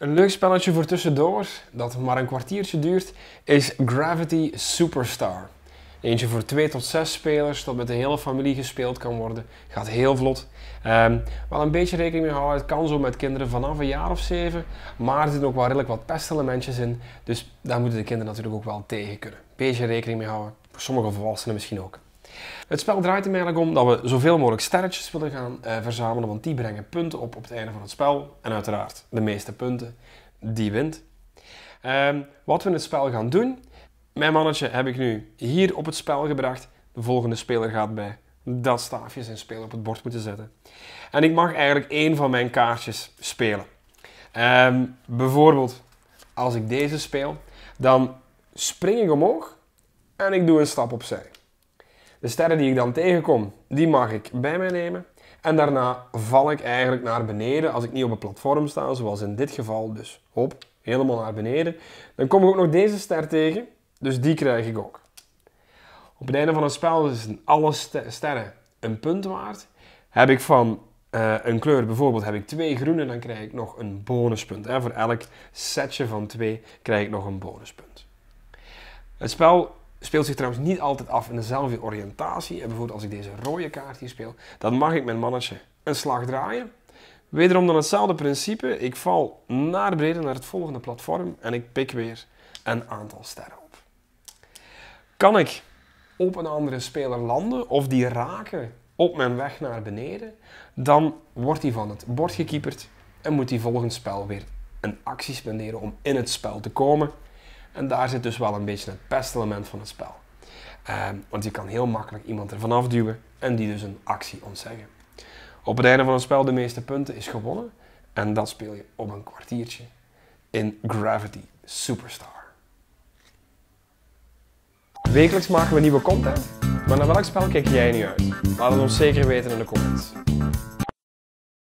Een leuk spelletje voor tussendoor, dat maar een kwartiertje duurt, is Gravity Superstar. Eentje voor 2 tot 6 spelers, dat met de hele familie gespeeld kan worden. Gaat heel vlot. Ehm, wel een beetje rekening mee houden, het kan zo met kinderen vanaf een jaar of 7. Maar er zitten ook wel redelijk wat pestelementjes in. Dus daar moeten de kinderen natuurlijk ook wel tegen kunnen. Beetje rekening mee houden, voor sommige volwassenen misschien ook. Het spel draait er eigenlijk om dat we zoveel mogelijk sterretjes willen gaan eh, verzamelen, want die brengen punten op op het einde van het spel. En uiteraard, de meeste punten, die wint. Ehm, wat we in het spel gaan doen, mijn mannetje heb ik nu hier op het spel gebracht. De volgende speler gaat bij dat staafje zijn speler op het bord moeten zetten. En ik mag eigenlijk één van mijn kaartjes spelen. Ehm, bijvoorbeeld, als ik deze speel, dan spring ik omhoog en ik doe een stap opzij. De sterren die ik dan tegenkom, die mag ik bij mij nemen. En daarna val ik eigenlijk naar beneden als ik niet op een platform sta, zoals in dit geval. Dus hop, helemaal naar beneden. Dan kom ik ook nog deze ster tegen, dus die krijg ik ook. Op het einde van een spel is alle sterren een punt waard. Heb ik van eh, een kleur, bijvoorbeeld heb ik twee groene, dan krijg ik nog een bonuspunt. Hè. Voor elk setje van twee krijg ik nog een bonuspunt. Het spel speelt zich trouwens niet altijd af in dezelfde oriëntatie. En bijvoorbeeld als ik deze rode kaart hier speel, dan mag ik mijn mannetje een slag draaien. Wederom dan hetzelfde principe. Ik val naar beneden naar het volgende platform en ik pik weer een aantal sterren op. Kan ik op een andere speler landen of die raken op mijn weg naar beneden, dan wordt hij van het bord gekieperd en moet hij volgend spel weer een actie spenderen om in het spel te komen. En daar zit dus wel een beetje het pestelement van het spel. Ehm, want je kan heel makkelijk iemand ervan afduwen en die dus een actie ontzeggen. Op het einde van het spel de meeste punten is gewonnen. En dat speel je op een kwartiertje in Gravity Superstar. Wekelijks maken we nieuwe content. Maar naar welk spel kijk jij nu uit? Laat het ons zeker weten in de comments.